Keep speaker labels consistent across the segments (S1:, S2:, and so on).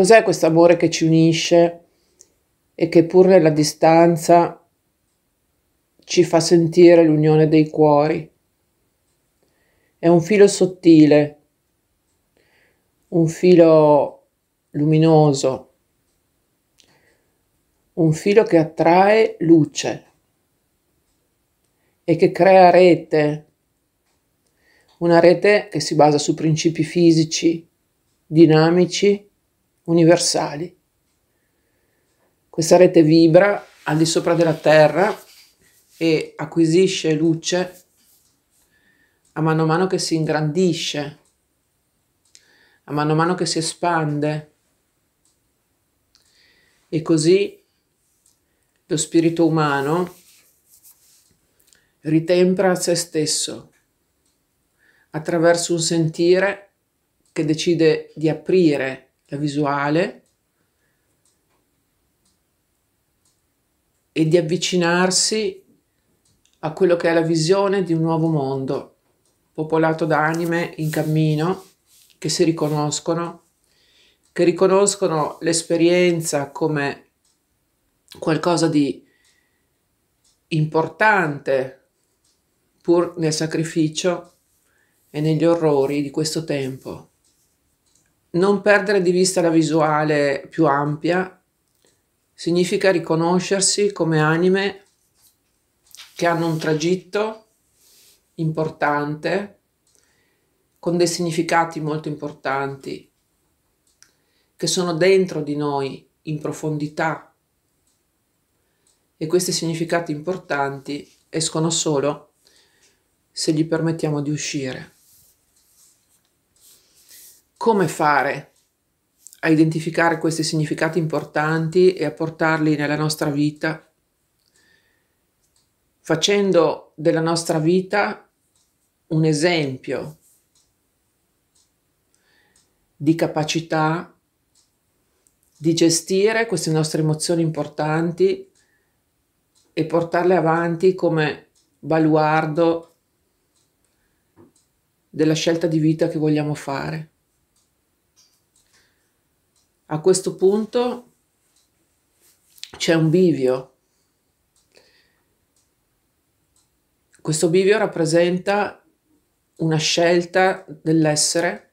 S1: Cos'è questo amore che ci unisce e che pur nella distanza ci fa sentire l'unione dei cuori? È un filo sottile, un filo luminoso, un filo che attrae luce e che crea rete, una rete che si basa su principi fisici, dinamici universali. Questa rete vibra al di sopra della Terra e acquisisce luce a mano a mano che si ingrandisce, a mano a mano che si espande. E così lo spirito umano ritempra a se stesso attraverso un sentire che decide di aprire la visuale e di avvicinarsi a quello che è la visione di un nuovo mondo popolato da anime in cammino che si riconoscono, che riconoscono l'esperienza come qualcosa di importante pur nel sacrificio e negli orrori di questo tempo. Non perdere di vista la visuale più ampia significa riconoscersi come anime che hanno un tragitto importante con dei significati molto importanti che sono dentro di noi in profondità e questi significati importanti escono solo se gli permettiamo di uscire come fare a identificare questi significati importanti e a portarli nella nostra vita, facendo della nostra vita un esempio di capacità di gestire queste nostre emozioni importanti e portarle avanti come baluardo della scelta di vita che vogliamo fare. A questo punto c'è un bivio. Questo bivio rappresenta una scelta dell'essere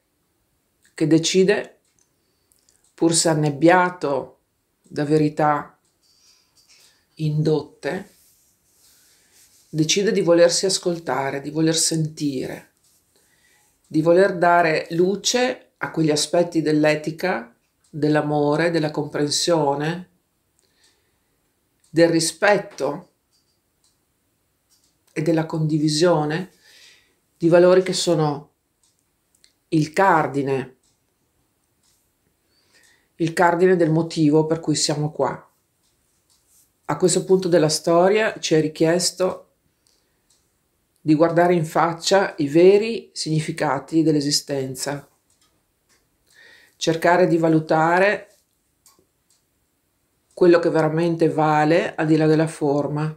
S1: che decide, pur se annebbiato da verità indotte, decide di volersi ascoltare, di voler sentire, di voler dare luce a quegli aspetti dell'etica dell'amore, della comprensione, del rispetto e della condivisione di valori che sono il cardine, il cardine del motivo per cui siamo qua. A questo punto della storia ci è richiesto di guardare in faccia i veri significati dell'esistenza, cercare di valutare quello che veramente vale al di là della forma,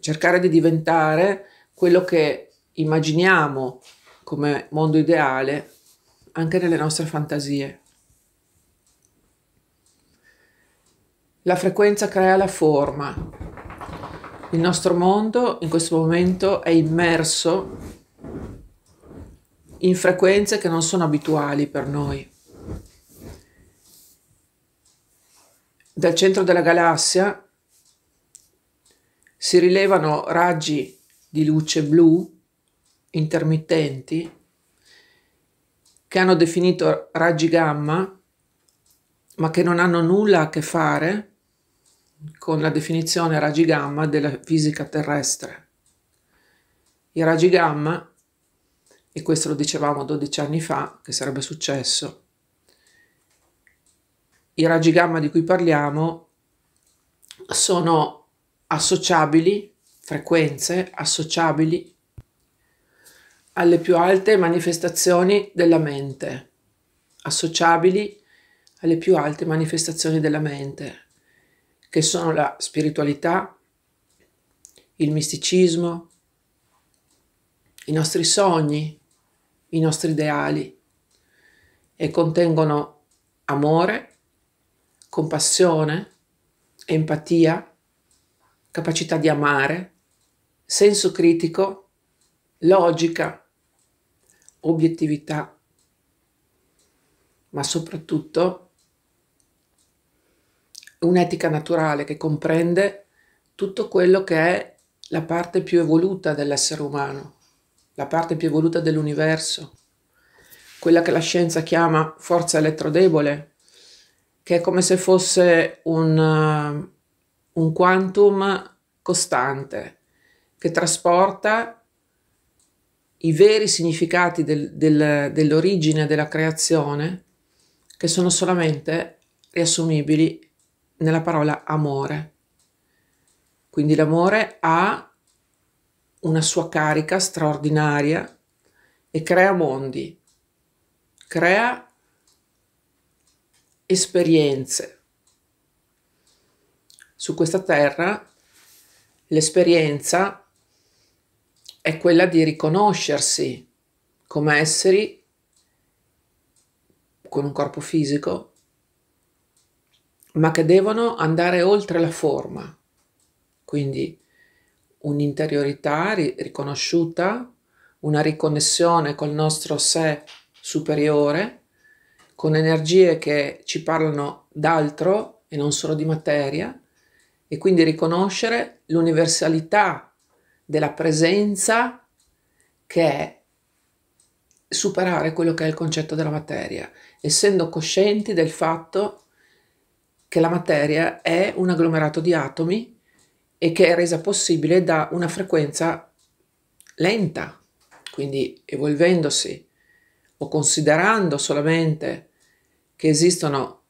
S1: cercare di diventare quello che immaginiamo come mondo ideale anche nelle nostre fantasie. La frequenza crea la forma. Il nostro mondo in questo momento è immerso in frequenze che non sono abituali per noi. Dal centro della galassia si rilevano raggi di luce blu intermittenti che hanno definito raggi gamma, ma che non hanno nulla a che fare con la definizione raggi gamma della fisica terrestre. I raggi gamma e questo lo dicevamo 12 anni fa che sarebbe successo. I raggi gamma di cui parliamo sono associabili, frequenze associabili alle più alte manifestazioni della mente, associabili alle più alte manifestazioni della mente, che sono la spiritualità, il misticismo, i nostri sogni, i nostri ideali e contengono amore, compassione, empatia, capacità di amare, senso critico, logica, obiettività, ma soprattutto un'etica naturale che comprende tutto quello che è la parte più evoluta dell'essere umano, la parte più evoluta dell'universo, quella che la scienza chiama forza elettrodebole, che è come se fosse un, eh, un quantum costante che trasporta i veri significati del, del, dell'origine della creazione che sono solamente riassumibili nella parola amore. Quindi l'amore ha una sua carica straordinaria e crea mondi, crea esperienze. Su questa terra l'esperienza è quella di riconoscersi come esseri con un corpo fisico, ma che devono andare oltre la forma. Quindi un'interiorità ri- riconosciuta, una riconnessione col nostro sé superiore, con energie che ci parlano d'altro e non solo di materia, e quindi riconoscere l'universalità della presenza che è superare quello che è il concetto della materia, essendo coscienti del fatto che la materia è un agglomerato di atomi e che è resa possibile da una frequenza lenta, quindi evolvendosi o considerando solamente che esistono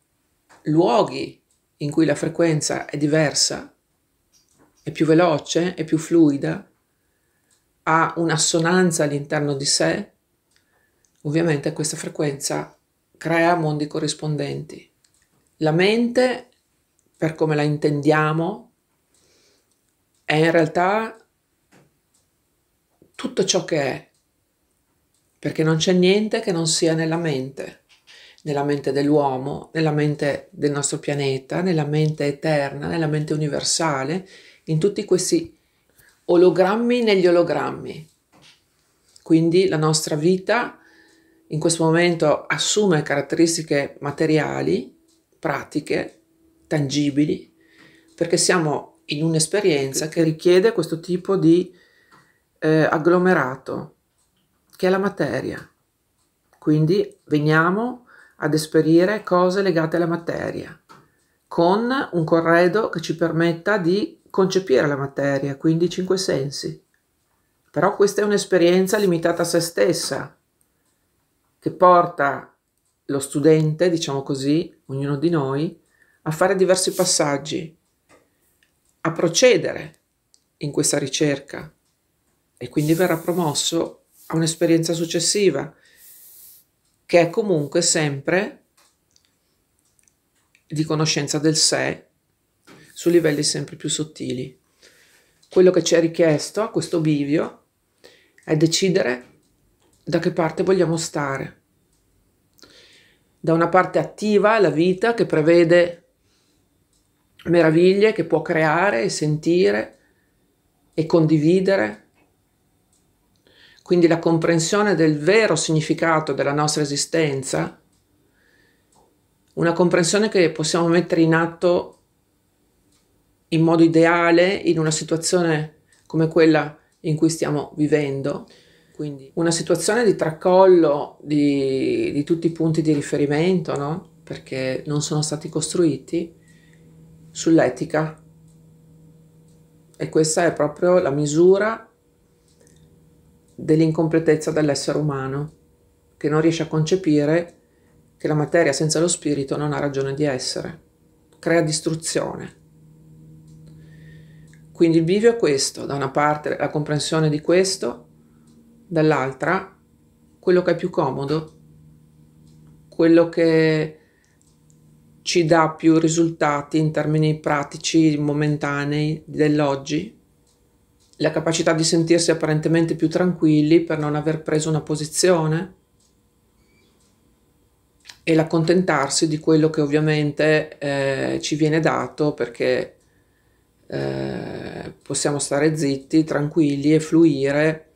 S1: luoghi in cui la frequenza è diversa, è più veloce, è più fluida, ha un'assonanza all'interno di sé, ovviamente questa frequenza crea mondi corrispondenti. La mente, per come la intendiamo, è in realtà tutto ciò che è, perché non c'è niente che non sia nella mente, nella mente dell'uomo, nella mente del nostro pianeta, nella mente eterna, nella mente universale, in tutti questi ologrammi negli ologrammi. Quindi la nostra vita in questo momento assume caratteristiche materiali, pratiche, tangibili, perché siamo in un'esperienza che richiede questo tipo di eh, agglomerato, che è la materia. Quindi veniamo ad esperire cose legate alla materia, con un corredo che ci permetta di concepire la materia, quindi cinque sensi. Però questa è un'esperienza limitata a se stessa, che porta lo studente, diciamo così, ognuno di noi, a fare diversi passaggi a procedere in questa ricerca e quindi verrà promosso a un'esperienza successiva che è comunque sempre di conoscenza del sé su livelli sempre più sottili. Quello che ci è richiesto a questo bivio è decidere da che parte vogliamo stare. Da una parte attiva la vita che prevede meraviglie che può creare e sentire e condividere. Quindi la comprensione del vero significato della nostra esistenza, una comprensione che possiamo mettere in atto in modo ideale in una situazione come quella in cui stiamo vivendo. Quindi una situazione di tracollo di, di tutti i punti di riferimento, no? perché non sono stati costruiti, sull'etica. E questa è proprio la misura dell'incompletezza dell'essere umano, che non riesce a concepire che la materia senza lo spirito non ha ragione di essere, crea distruzione. Quindi il bivio è questo, da una parte la comprensione di questo, dall'altra quello che è più comodo, quello che ci dà più risultati in termini pratici, momentanei, dell'oggi. La capacità di sentirsi apparentemente più tranquilli per non aver preso una posizione e l'accontentarsi di quello che ovviamente eh, ci viene dato perché eh, possiamo stare zitti, tranquilli e fluire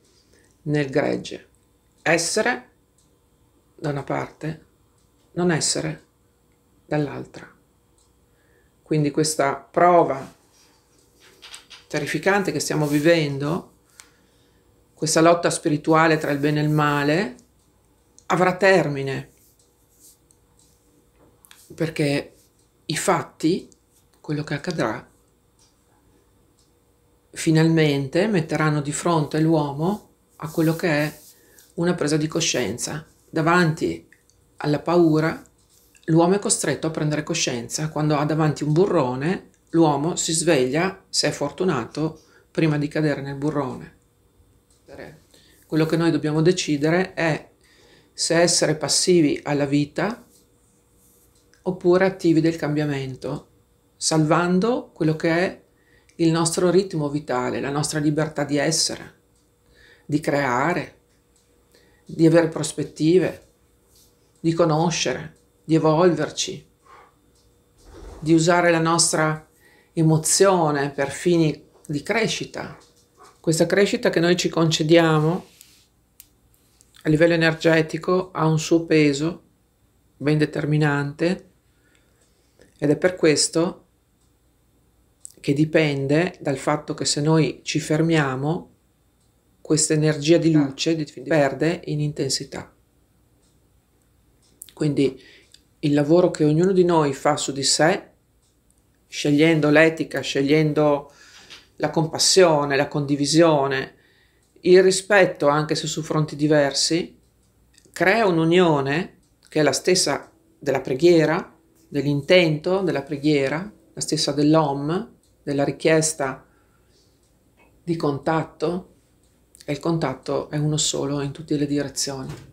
S1: nel gregge. Essere da una parte, non essere dall'altra. Quindi questa prova terrificante che stiamo vivendo, questa lotta spirituale tra il bene e il male, avrà termine, perché i fatti, quello che accadrà, finalmente metteranno di fronte l'uomo a quello che è una presa di coscienza davanti alla paura l'uomo è costretto a prendere coscienza. Quando ha davanti un burrone, l'uomo si sveglia, se è fortunato, prima di cadere nel burrone. Quello che noi dobbiamo decidere è se essere passivi alla vita oppure attivi del cambiamento, salvando quello che è il nostro ritmo vitale, la nostra libertà di essere, di creare, di avere prospettive, di conoscere, di evolverci, di usare la nostra emozione per fini di crescita. Questa crescita che noi ci concediamo a livello energetico ha un suo peso ben determinante ed è per questo che dipende dal fatto che se noi ci fermiamo questa energia di certo. luce perde in intensità. Quindi il lavoro che ognuno di noi fa su di sé, scegliendo l'etica, scegliendo la compassione, la condivisione, il rispetto, anche se su fronti diversi, crea un'unione che è la stessa della preghiera, dell'intento della preghiera, la stessa dell'OM, della richiesta di contatto, e il contatto è uno solo in tutte le direzioni.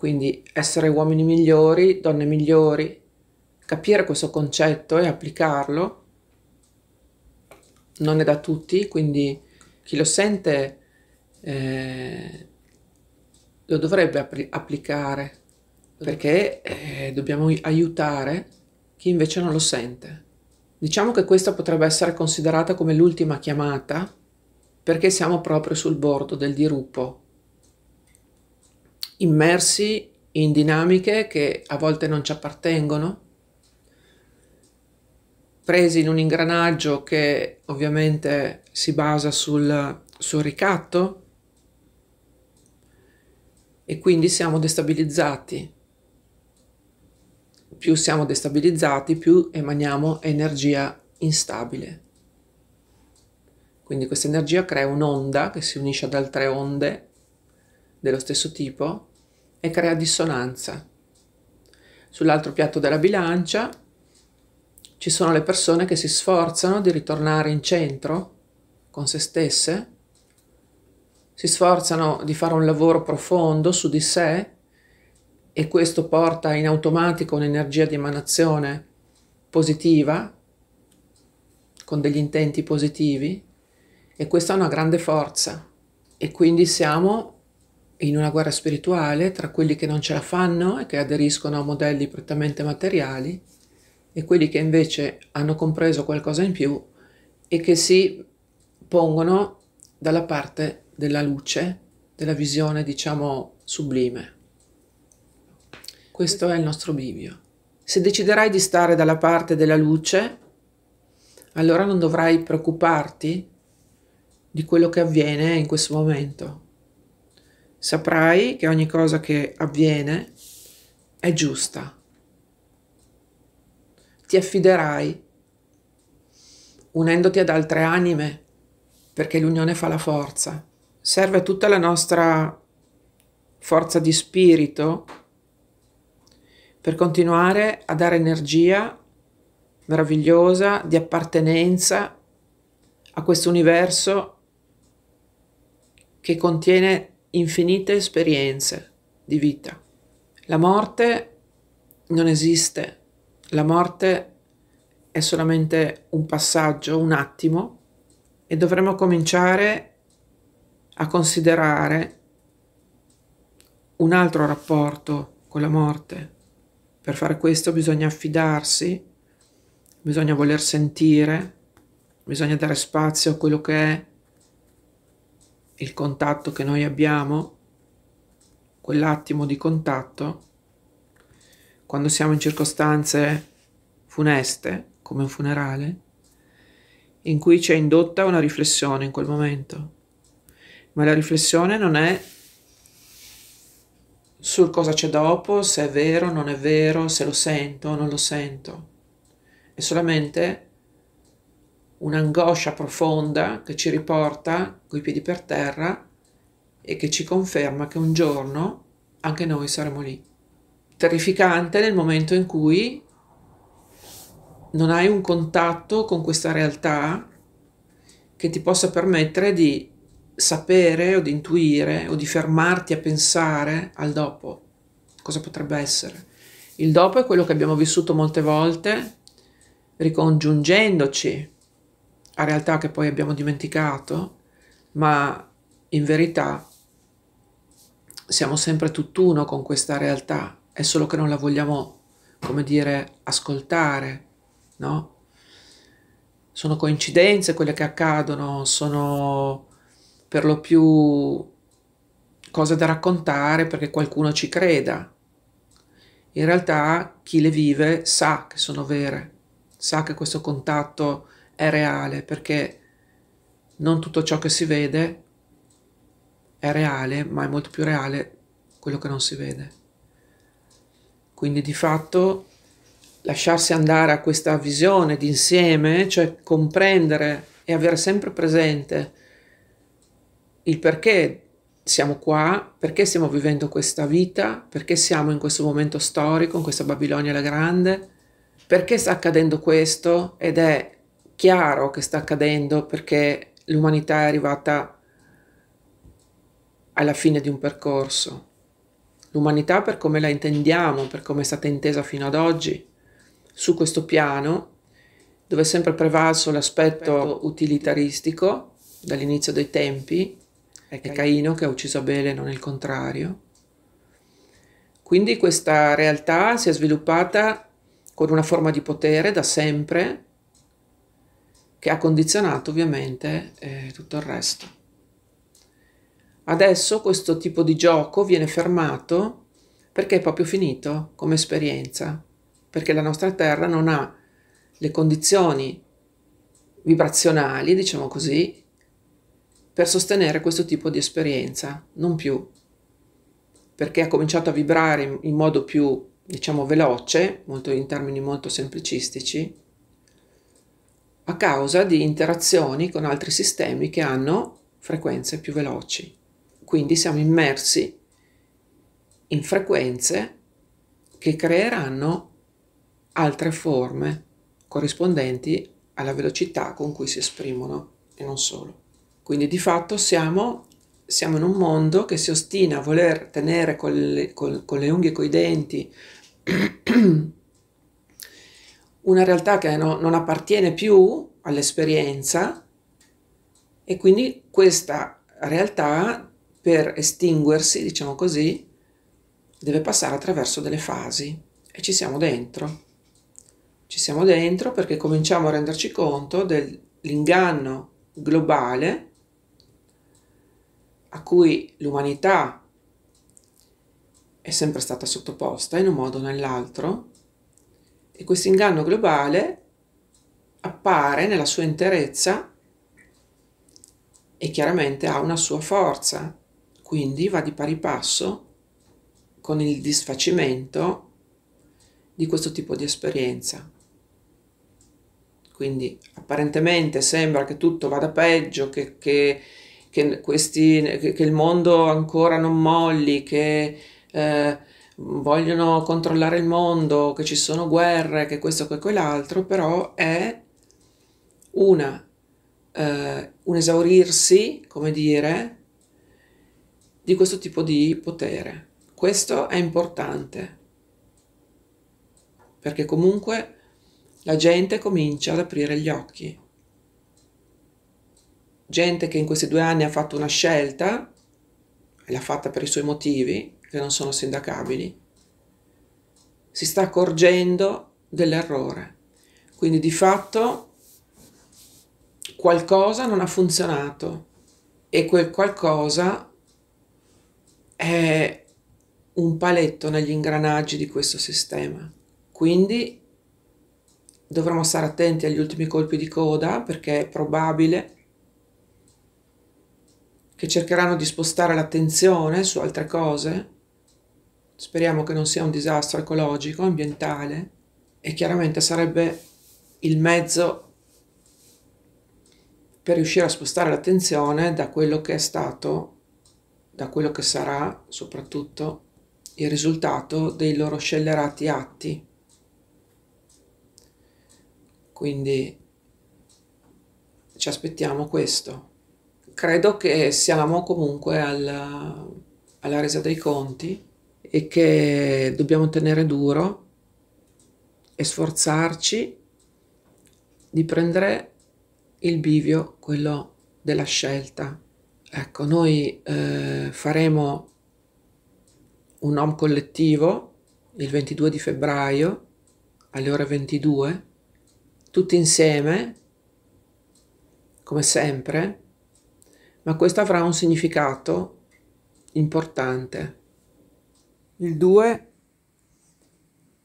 S1: Quindi essere uomini migliori, donne migliori, capire questo concetto e applicarlo non è da tutti, quindi chi lo sente eh, lo dovrebbe app applicare perché eh, dobbiamo aiutare chi invece non lo sente. Diciamo che questa potrebbe essere considerata come l'ultima chiamata perché siamo proprio sul bordo del dirupo immersi in dinamiche che a volte non ci appartengono, presi in un ingranaggio che ovviamente si basa sul, sul ricatto e quindi siamo destabilizzati. Più siamo destabilizzati, più emaniamo energia instabile. Quindi questa energia crea un'onda che si unisce ad altre onde dello stesso tipo e crea dissonanza. Sull'altro piatto della bilancia ci sono le persone che si sforzano di ritornare in centro con se stesse, si sforzano di fare un lavoro profondo su di sé e questo porta in automatico un'energia di emanazione positiva, con degli intenti positivi, e questa è una grande forza. E quindi siamo in una guerra spirituale tra quelli che non ce la fanno e che aderiscono a modelli prettamente materiali e quelli che invece hanno compreso qualcosa in più e che si pongono dalla parte della luce, della visione diciamo sublime. Questo è il nostro bivio. Se deciderai di stare dalla parte della luce, allora non dovrai preoccuparti di quello che avviene in questo momento saprai che ogni cosa che avviene è giusta. Ti affiderai unendoti ad altre anime, perché l'unione fa la forza. Serve tutta la nostra forza di spirito per continuare a dare energia meravigliosa di appartenenza a questo universo che contiene infinite esperienze di vita. La morte non esiste, la morte è solamente un passaggio, un attimo, e dovremmo cominciare a considerare un altro rapporto con la morte. Per fare questo bisogna affidarsi, bisogna voler sentire, bisogna dare spazio a quello che è il contatto che noi abbiamo, quell'attimo di contatto, quando siamo in circostanze funeste, come un funerale, in cui ci è indotta una riflessione in quel momento. Ma la riflessione non è sul cosa c'è dopo, se è vero, non è vero, se lo sento o non lo sento. È solamente un'angoscia profonda che ci riporta coi piedi per terra e che ci conferma che un giorno anche noi saremo lì. Terrificante nel momento in cui non hai un contatto con questa realtà che ti possa permettere di sapere o di intuire o di fermarti a pensare al dopo, cosa potrebbe essere. Il dopo è quello che abbiamo vissuto molte volte ricongiungendoci a realtà che poi abbiamo dimenticato, ma in verità siamo sempre tutt'uno con questa realtà, è solo che non la vogliamo, come dire, ascoltare, no? Sono coincidenze quelle che accadono, sono per lo più cose da raccontare perché qualcuno ci creda. In realtà chi le vive sa che sono vere, sa che questo contatto è reale perché non tutto ciò che si vede è reale, ma è molto più reale quello che non si vede. Quindi di fatto lasciarsi andare a questa visione d'insieme, cioè comprendere e avere sempre presente il perché siamo qua, perché stiamo vivendo questa vita, perché siamo in questo momento storico, in questa Babilonia la Grande, perché sta accadendo questo ed è chiaro che sta accadendo perché l'umanità è arrivata alla fine di un percorso. L'umanità per come la intendiamo, per come è stata intesa fino ad oggi, su questo piano, dove è sempre prevalso l'aspetto utilitaristico dall'inizio dei tempi, è Caino che ha ucciso Abele, non il contrario. Quindi questa realtà si è sviluppata con una forma di potere da sempre, che ha condizionato ovviamente eh, tutto il resto. Adesso questo tipo di gioco viene fermato perché è proprio finito come esperienza, perché la nostra Terra non ha le condizioni vibrazionali, diciamo così, per sostenere questo tipo di esperienza, non più, perché ha cominciato a vibrare in, modo più, diciamo, veloce, molto, in termini molto semplicistici, a causa di interazioni con altri sistemi che hanno frequenze più veloci. Quindi siamo immersi in frequenze che creeranno altre forme corrispondenti alla velocità con cui si esprimono e non solo. Quindi di fatto siamo, siamo in un mondo che si ostina a voler tenere con le, con, con le unghie e coi denti una realtà che no, non appartiene più all'esperienza e quindi questa realtà per estinguersi, diciamo così, deve passare attraverso delle fasi e ci siamo dentro. Ci siamo dentro perché cominciamo a renderci conto dell'inganno globale a cui l'umanità è sempre stata sottoposta in un modo o nell'altro e questo inganno globale appare nella sua interezza e chiaramente ha una sua forza, quindi va di pari passo con il disfacimento di questo tipo di esperienza. Quindi apparentemente sembra che tutto vada peggio, che, che, che, questi, che il mondo ancora non molli, che eh, vogliono controllare il mondo, che ci sono guerre, che questo, che quell'altro, però è una, eh, un esaurirsi, come dire, di questo tipo di potere. Questo è importante, perché comunque la gente comincia ad aprire gli occhi. Gente che in questi due anni ha fatto una scelta, l'ha fatta per i suoi motivi, che non sono sindacabili, si sta accorgendo dell'errore. Quindi di fatto qualcosa non ha funzionato e quel qualcosa è un paletto negli ingranaggi di questo sistema. Quindi dovremo stare attenti agli ultimi colpi di coda perché è probabile che cercheranno di spostare l'attenzione su altre cose Speriamo che non sia un disastro ecologico, ambientale e chiaramente sarebbe il mezzo per riuscire a spostare l'attenzione da quello che è stato, da quello che sarà soprattutto il risultato dei loro scellerati atti. Quindi ci aspettiamo questo. Credo che siamo comunque alla, alla resa dei conti e che dobbiamo tenere duro e sforzarci di prendere il bivio, quello della scelta. Ecco, noi eh, faremo un home collettivo il 22 di febbraio alle ore 22, tutti insieme, come sempre, ma questo avrà un significato importante il 2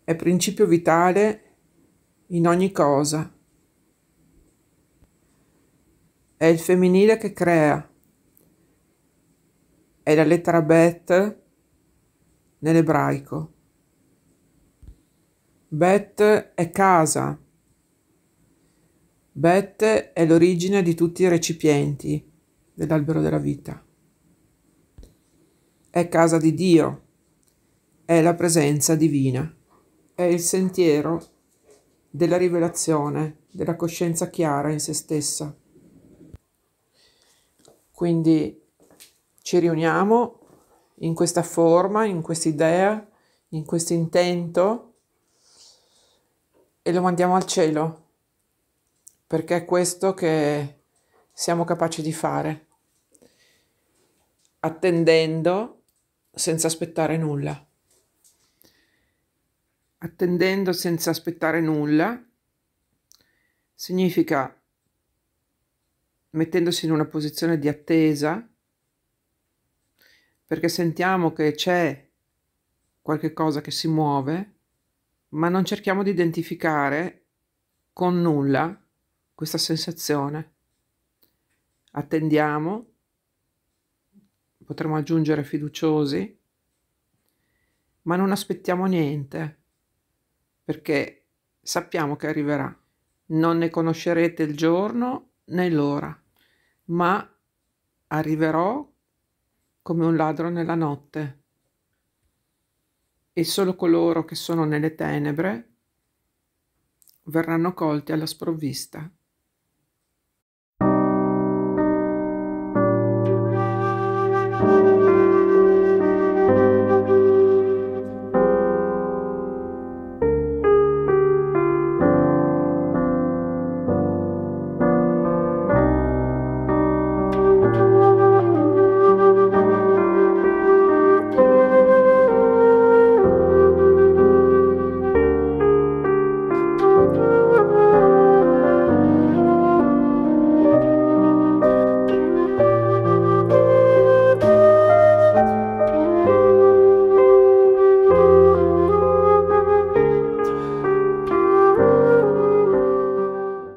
S1: è principio vitale in ogni cosa. È il femminile che crea. È la lettera Bet nell'ebraico. Bet è casa. Bet è l'origine di tutti i recipienti dell'albero della vita. È casa di Dio è la presenza divina, è il sentiero della rivelazione, della coscienza chiara in se stessa. Quindi ci riuniamo in questa forma, in questa idea, in questo intento e lo mandiamo al cielo, perché è questo che siamo capaci di fare, attendendo senza aspettare nulla attendendo senza aspettare nulla, significa mettendosi in una posizione di attesa, perché sentiamo che c'è qualche cosa che si muove, ma non cerchiamo di identificare con nulla questa sensazione. Attendiamo, potremmo aggiungere fiduciosi, ma non aspettiamo niente perché sappiamo che arriverà. Non ne conoscerete il giorno né l'ora, ma arriverò come un ladro nella notte. E solo coloro che sono nelle tenebre verranno colti alla sprovvista.